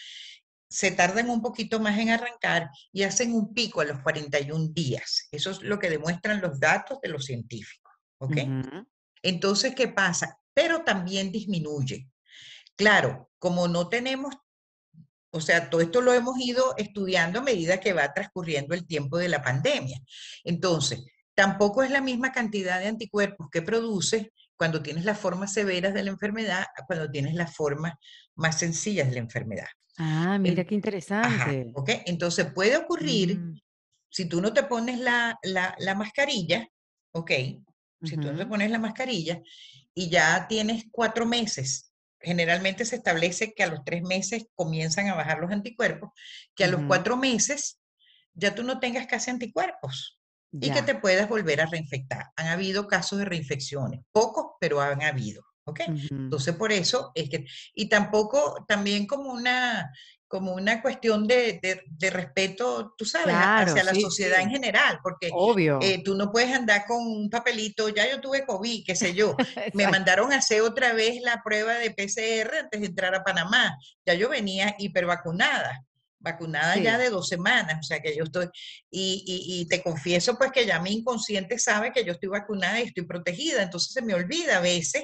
se tardan un poquito más en arrancar y hacen un pico a los 41 días. Eso es lo que demuestran los datos de los científicos. ¿Ok? Entonces, ¿qué pasa? Pero también disminuye. Claro, como no tenemos, o sea, todo esto lo hemos ido estudiando a medida que va transcurriendo el tiempo de la pandemia. Entonces, tampoco es la misma cantidad de anticuerpos que produce cuando tienes las formas severas de la enfermedad a cuando tienes las formas más sencillas de la enfermedad. Ah, mira qué interesante. Ok, Entonces puede ocurrir, mm. si tú no te pones la, mascarilla, ¿ok? Si tú no te pones la mascarilla y ya tienes cuatro meses, generalmente se establece que a los tres meses comienzan a bajar los anticuerpos, que a los cuatro meses ya tú no tengas casi anticuerpos y que te puedas volver a reinfectar. Han habido casos de reinfecciones, pocos, pero han habido. Entonces por eso es que, y tampoco, también como una, como una cuestión de, de, respeto, tú sabes, hacia la sociedad en general, porque Obvio. Eh, tú no puedes andar con un papelito, ya yo tuve COVID, qué sé yo, me mandaron a hacer otra vez la prueba de PCR antes de entrar a Panamá, ya yo venía hipervacunada, vacunada vacunada ya de dos semanas, o sea que yo estoy, y, y, te confieso pues que ya mi inconsciente sabe que yo estoy vacunada y estoy protegida, entonces se me olvida a veces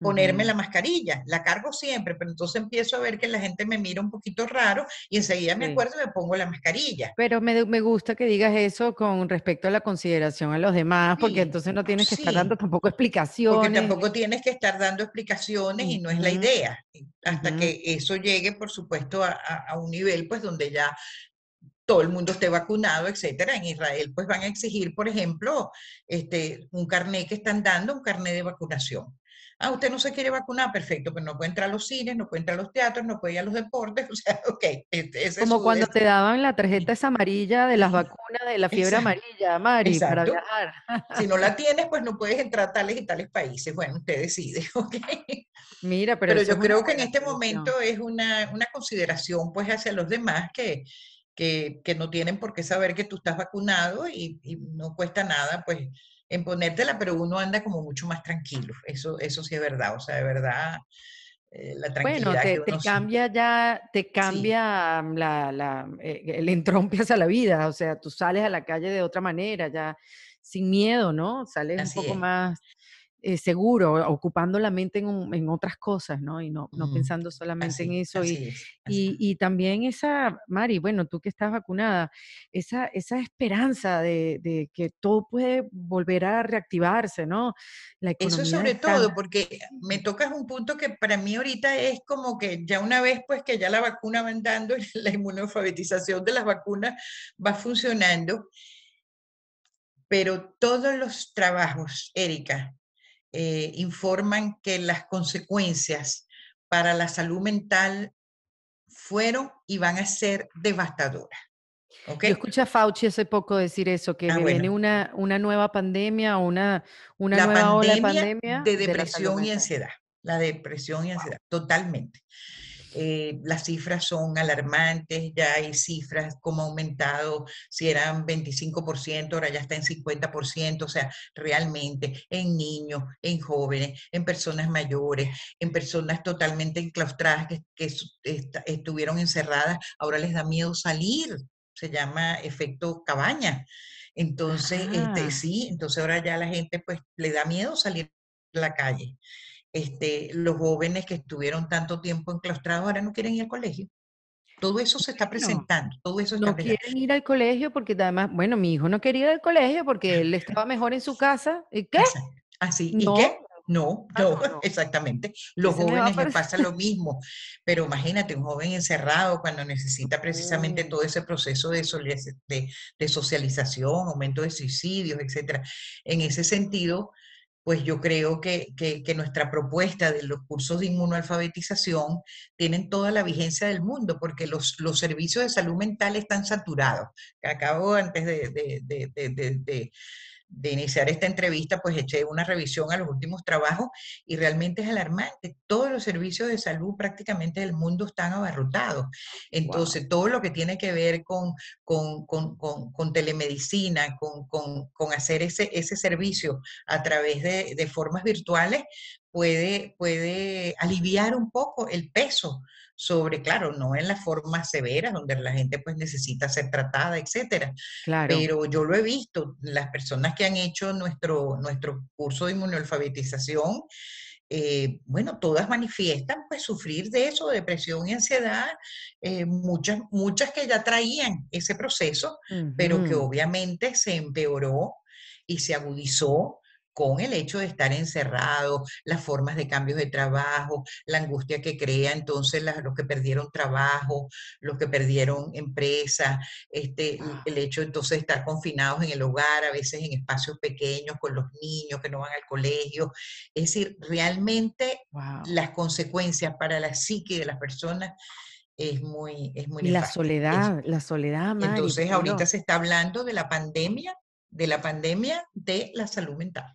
ponerme la mascarilla. La cargo siempre, pero entonces empiezo a ver que la gente me mira un poquito raro y enseguida me acuerdo y me pongo la mascarilla. Pero me, me gusta que digas eso con respecto a la consideración a los demás, porque entonces no tienes que estar dando tampoco explicaciones. Porque tampoco tienes que estar dando explicaciones y no es la idea. Hasta que eso llegue, por supuesto, a, un nivel pues donde ya todo el mundo esté vacunado, etcétera. En Israel, pues van a exigir, por ejemplo, este, un carnet que están dando, un carnet de vacunación. Ah, usted no se quiere vacunar, perfecto, pero pues no puede entrar a los cines, no puede entrar a los teatros, no puede ir a los deportes, o sea, ok. Como cuando te daban la tarjeta esa amarilla de las vacunas de la fiebre amarilla, Mari, para viajar. Si no la tienes, pues no puedes entrar a tales y tales países. Bueno, usted decide, ok. Mira, pero, yo creo que en este momento es una, una consideración pues hacia los demás que, que, que, no tienen por qué saber que tú estás vacunado y, y no cuesta nada, pues en ponértela, pero uno anda como mucho más tranquilo. Eso, eso sí es verdad. O sea, de verdad, eh, la tranquilidad. te, que uno te cambia ya, te cambia la, la eh, el la vida. O sea, tú sales a la calle de otra manera, ya sin miedo, ¿no? Sales un poco más eh, seguro, ocupando la mente en, otras cosas, ¿no? Y no, mm, pensando solamente en eso. Y, y, también esa, Mari, bueno, tú que estás vacunada, esa, esa esperanza de, que todo puede volver a reactivarse, ¿no? La eso sobre todo, porque me tocas un punto que para mí ahorita es como que ya una vez pues que ya la vacuna va andando, la inmunofabetización de las vacunas va funcionando, pero todos los trabajos, Erika, eh, informan que las consecuencias para la salud mental fueron y van a ser devastadoras. Okay. Yo escuché Fauci hace poco decir eso, que ah, viene una, una nueva pandemia o una, una nueva pandemia ola de pandemia. De depresión y ansiedad. La depresión y ansiedad, totalmente. Eh, las cifras son alarmantes, ya hay cifras como ha aumentado, si eran 25%, ahora ya está en 50%, o sea, realmente en niños, en jóvenes, en personas mayores, en personas totalmente enclaustradas que, estuvieron encerradas, ahora les da miedo salir, se llama efecto cabaña. Entonces, este, ah. sí, entonces ahora ya la gente pues le da miedo salir a la calle. Este, los jóvenes que estuvieron tanto tiempo enclaustrados ahora no quieren ir al colegio. Todo eso se está presentando, no, todo eso No quieren ir al colegio porque además, bueno, mi hijo no quería ir al colegio porque él estaba mejor en su casa. ¿Y qué? Así, ah, ¿y qué? No, no, ah, exactamente. Los jóvenes les pasa lo mismo, pero imagínate un joven encerrado cuando necesita precisamente todo ese proceso de, de socialización, aumento de suicidios, etcétera. En ese sentido, pues yo creo que, nuestra propuesta de los cursos de inmunoalfabetización tienen toda la vigencia del mundo, porque los, servicios de salud mental están saturados. Acabo antes de, de de iniciar esta entrevista, pues eché una revisión a los últimos trabajos y realmente es alarmante. Todos los servicios de salud prácticamente del mundo están abarrotados. Entonces, todo lo que tiene que ver con, con, telemedicina, con, hacer ese, ese servicio a través de, formas virtuales, puede, puede aliviar un poco el peso sobre, claro, no en las formas severas donde la gente pues necesita ser tratada, etcétera. Pero yo lo he visto, las personas que han hecho nuestro, nuestro curso de inmunoalfabetización, eh, bueno, todas manifiestan pues sufrir de eso, depresión y ansiedad, eh, muchas, muchas que ya traían ese proceso, pero que obviamente se empeoró y se agudizó con el hecho de estar encerrado, las formas de cambios de trabajo, la angustia que crea entonces los que perdieron trabajo, los que perdieron empresa, este, ah. el hecho entonces de estar confinados en el hogar, a veces en espacios pequeños con los niños que no van al colegio. Es decir, realmente las consecuencias para la psique de las personas es muy... Es muy la soledad, la soledad, Entonces ahorita se está hablando de la pandemia de la pandemia de la salud mental.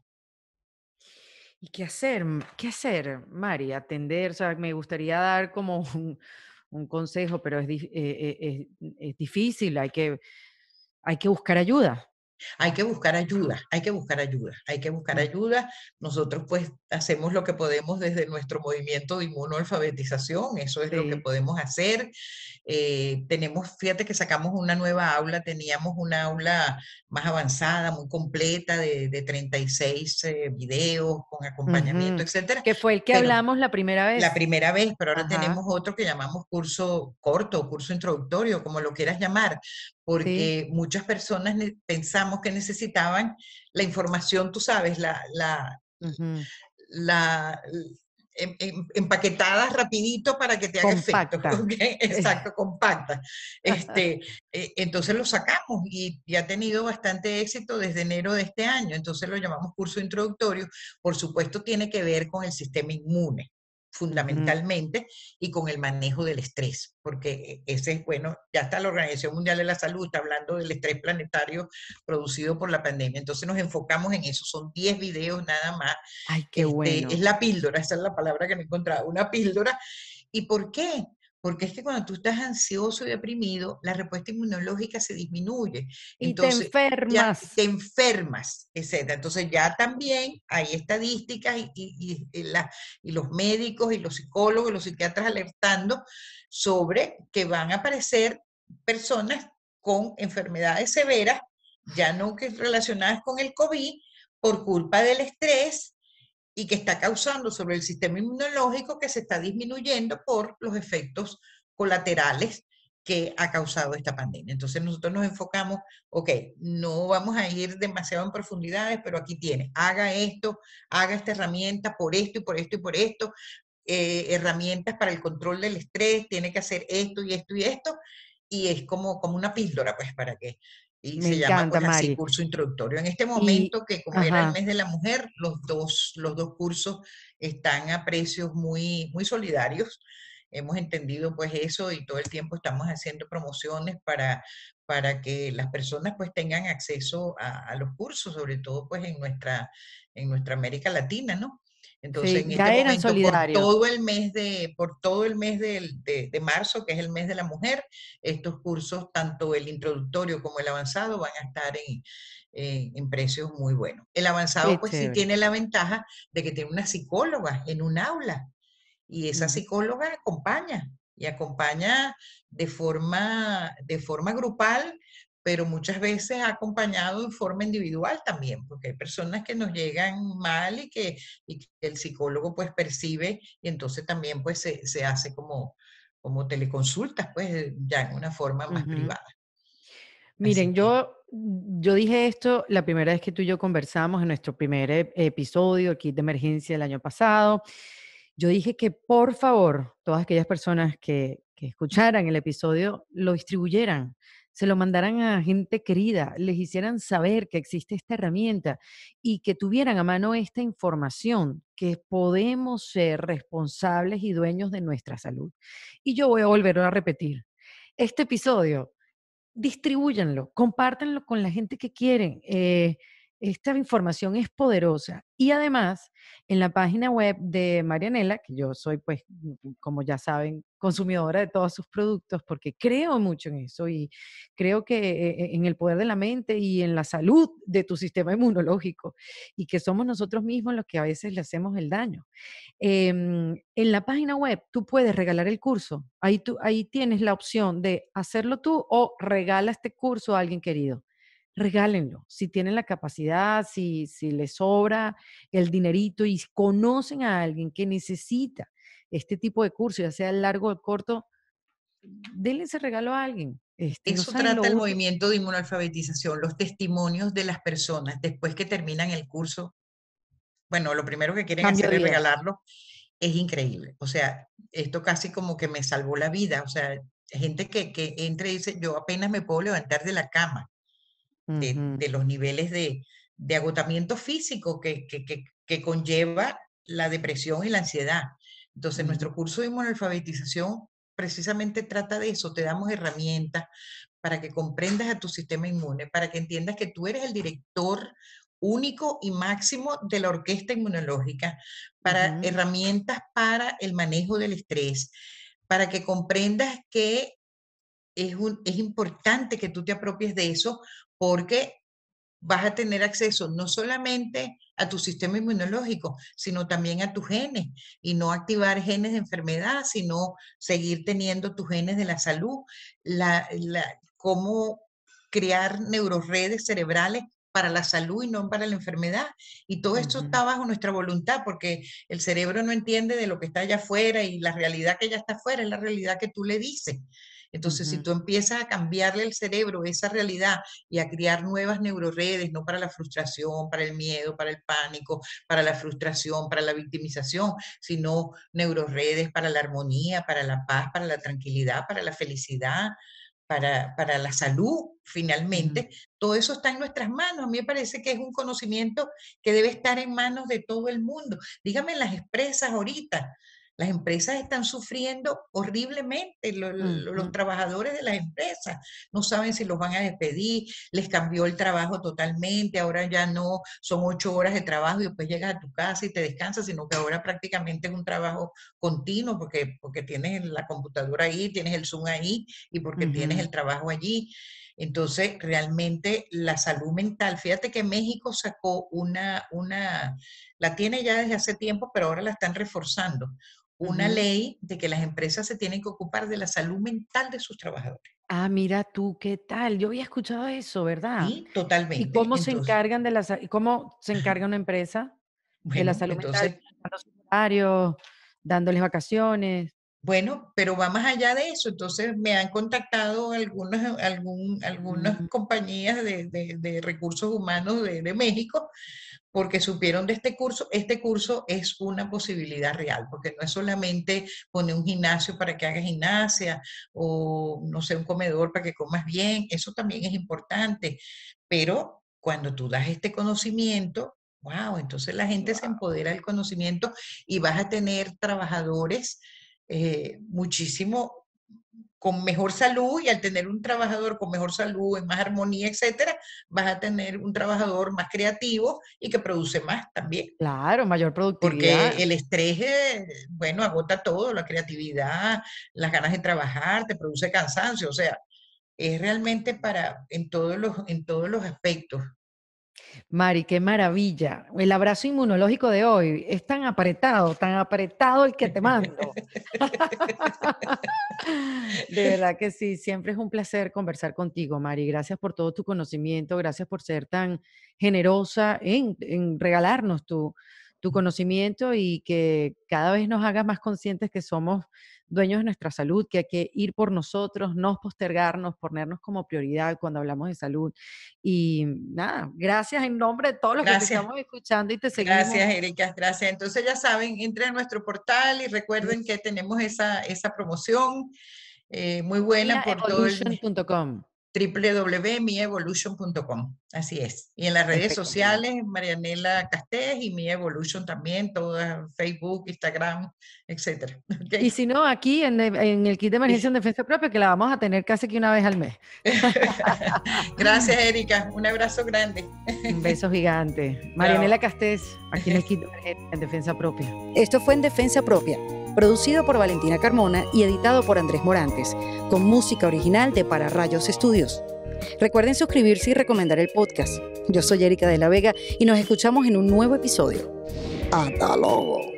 ¿Y qué hacer? ¿Qué hacer, Mari? Atender, o sea, me gustaría dar como un, consejo, pero eh, eh, es, difícil, hay que, hay que buscar ayuda. Hay que buscar ayuda, hay que buscar ayuda, hay que buscar ayuda. Nosotros pues hacemos lo que podemos desde nuestro movimiento de inmunoalfabetización, eso es lo que podemos hacer. Eh, tenemos, fíjate que sacamos una nueva aula, teníamos una aula más avanzada, muy completa, de, 36 eh, videos con acompañamiento, etc. etcétera. Que fue el que hablamos la primera vez. La primera vez, pero ahora tenemos otro que llamamos curso corto, curso introductorio, como lo quieras llamar, porque muchas personas pensamos que necesitaban la información, tú sabes, la, la, em, em, rapidito para que te haga efecto. Exacto, compacta. Este, eh, entonces lo sacamos y, ha tenido bastante éxito desde enero de este año. Entonces lo llamamos curso introductorio. Por supuesto tiene que ver con el sistema inmune fundamentalmente, y con el manejo del estrés, porque e-, ese es, bueno, ya está la Organización Mundial de la Salud, hablando del estrés planetario producido por la pandemia, entonces nos enfocamos en eso, son 10 videos nada más. Ay, qué este, Es la píldora, esa es la palabra que me encontraba, una píldora. ¿Y por qué? porque es que cuando tú estás ansioso y deprimido, la respuesta inmunológica se disminuye. Y te enfermas. te enfermas, etc. Entonces ya también hay estadísticas y, y, los médicos y los psicólogos y los psiquiatras alertando sobre que van a aparecer personas con enfermedades severas, ya no que relacionadas con el COVID, por culpa del estrés y que está causando sobre el sistema inmunológico que se está disminuyendo por los efectos colaterales que ha causado esta pandemia. Entonces nosotros nos enfocamos, ok, no vamos a ir demasiado en profundidades, pero aquí tiene, haga esto, haga esta herramienta por esto y por esto y por esto, eh, herramientas para el control del estrés, tiene que hacer esto y esto y esto, y es como, como una píldora, pues, para que y se llama pues, así, curso introductorio. En este momento, que como era el mes de la mujer, los dos, los dos cursos están a precios muy, muy solidarios. Hemos entendido pues eso y todo el tiempo estamos haciendo promociones para, para que las personas pues tengan acceso a, a los cursos, sobre todo pues en nuestra, en nuestra América Latina, ¿no? Entonces, en este momento, Por todo el mes, de, por todo el mes marzo, que es el mes de la mujer, estos cursos, tanto el introductorio como el avanzado, van a estar en, eh, precios muy buenos. El avanzado, pues sí tiene la ventaja de que tiene una psicóloga en un aula y esa psicóloga acompaña y acompaña de forma, de forma grupal pero muchas veces acompañado en forma individual también, porque hay personas que nos llegan mal y que, el psicólogo pues percibe y entonces también pues se, hace como, como teleconsultas, pues eh, ya en una forma más privada. Miren, yo, yo dije esto la primera vez que tú y yo conversamos en nuestro primer e, episodio, el kit de emergencia del año pasado. Yo dije que por favor, todas aquellas personas que, que escucharan el episodio lo distribuyeran se lo mandaran a gente querida, les hicieran saber que existe esta herramienta y que tuvieran a mano esta información, que podemos ser responsables y dueños de nuestra salud. Y yo voy a volver a repetir, este episodio, distribúyanlo, compártanlo con la gente que quieren. Eh, esta información es poderosa. Y además, en la página web de Marianela, que yo soy, pues, como ya saben, consumidora de todos sus productos, porque creo mucho en eso y creo que eh, en el poder de la mente y en la salud de tu sistema inmunológico y que somos nosotros mismos los que a veces le hacemos el daño. Em, en la página web tú puedes regalar el curso. Ahí, tú, ahí tienes la opción de hacerlo tú o regala este curso a alguien querido regálenlo. Si tienen la capacidad, si, si les sobra el dinerito y conocen a alguien que necesita este tipo de curso, ya sea el largo o el corto, denle ese regalo a alguien. Este, Eso trata el movimiento de inmunalfabetización, los testimonios de las personas después que terminan el curso. Bueno, lo primero que quieren hacer es regalarlo. Es increíble. O sea, esto casi como que me salvó la vida. O sea, gente que, que entra y dice, yo apenas me puedo levantar de la cama de, los niveles de, agotamiento físico que, que, conlleva la depresión y la ansiedad. Entonces, nuestro curso de inmunalfabetización precisamente trata de eso, te damos herramientas para que comprendas a tu sistema inmune, para que entiendas que tú eres el director único y máximo de la orquesta inmunológica, para herramientas para el manejo del estrés, para que comprendas que es, un, es importante que tú te apropies de eso porque vas a tener acceso no solamente a tu sistema inmunológico, sino también a tus genes y no activar genes de enfermedad, sino seguir teniendo tus genes de la salud, la, la, cómo crear neuroredes cerebrales para la salud y no para la enfermedad. Y todo esto está bajo nuestra voluntad porque el cerebro no entiende de lo que está allá afuera y la realidad que ya está afuera es la realidad que tú le dices. Entonces, si tú empiezas a cambiarle el cerebro esa realidad y a crear nuevas neuroredes, no para la frustración, para el miedo, para el pánico, para la frustración, para la victimización, sino neuroredes para la armonía, para la paz, para la tranquilidad, para la felicidad, para, la salud, finalmente. Todo eso está en nuestras manos. A mí me parece que es un conocimiento que debe estar en manos de todo el mundo. Dígame las expresas ahorita. Las empresas están sufriendo horriblemente, los, trabajadores de las empresas no saben si los van a despedir, les cambió el trabajo totalmente, ahora ya no son ocho horas de trabajo y después llegas a tu casa y te descansas, sino que ahora prácticamente es un trabajo continuo porque, porque tienes la computadora ahí, tienes el Zoom ahí y porque tienes el trabajo allí. Entonces, realmente la salud mental, fíjate que México sacó una, una, la tiene ya desde hace tiempo, pero ahora la están reforzando, una ley de que las empresas se tienen que ocupar de la salud mental de sus trabajadores. Ah, mira tú, ¿qué tal? Yo había escuchado eso, ¿verdad? Sí, totalmente. ¿Y cómo se encargan de la cómo se encarga una empresa de la salud mental? dándoles vacaciones. Bueno, pero va más allá de eso. Entonces me han contactado algunas, algún, algunas mm. compañías de, recursos humanos de, de México porque supieron de este curso, este curso es una posibilidad real, porque no es solamente poner un gimnasio para que hagas gimnasia o, no sé, un comedor para que comas bien, eso también es importante, pero cuando tú das este conocimiento, wow, entonces la gente se empodera del conocimiento y vas a tener trabajadores eh, muchísimo con mejor salud y al tener un trabajador con mejor salud, en más armonía, etcétera, vas a tener un trabajador más creativo y que produce más también. Claro, mayor productividad. Porque el estrés, eh, bueno, agota todo, la creatividad, las ganas de trabajar, te produce cansancio, o sea, es realmente para en todos los en todos los aspectos. Mari, qué maravilla. El abrazo inmunológico de hoy es tan apretado, tan apretado el que te mando. de verdad que sí, siempre es un placer conversar contigo, Mari. Gracias por todo tu conocimiento, gracias por ser tan generosa en, en regalarnos tu, tu conocimiento y que cada vez nos hagas más conscientes que somos dueños de nuestra salud, que hay que ir por nosotros, no postergarnos, ponernos como prioridad cuando hablamos de salud. Y nada, gracias en nombre de todos los que estamos escuchando y te seguimos. Gracias, Erika, gracias. Entonces ya saben, entren a nuestro portal y recuerden que tenemos esa, esa promoción eh, muy buena por todo el www.mievolution.com. Así es. Y en las redes sociales, Marianela Castés y Mi Evolution también, todas Facebook, Instagram, etcétera. Y si no, aquí en, el kit de emergencia en defensa propia, que la vamos a tener casi que una vez al mes. Gracias, Erika. Un abrazo grande. Un beso gigante. Marianela Castés, aquí en el kit de emergencia en defensa propia. Esto fue en defensa propia producido por Valentina Carmona y editado por Andrés Morantes, con música original de Para Rayos Estudios. Recuerden suscribirse y recomendar el podcast. Yo soy Erika de la Vega y nos escuchamos en un nuevo episodio. Hasta luego.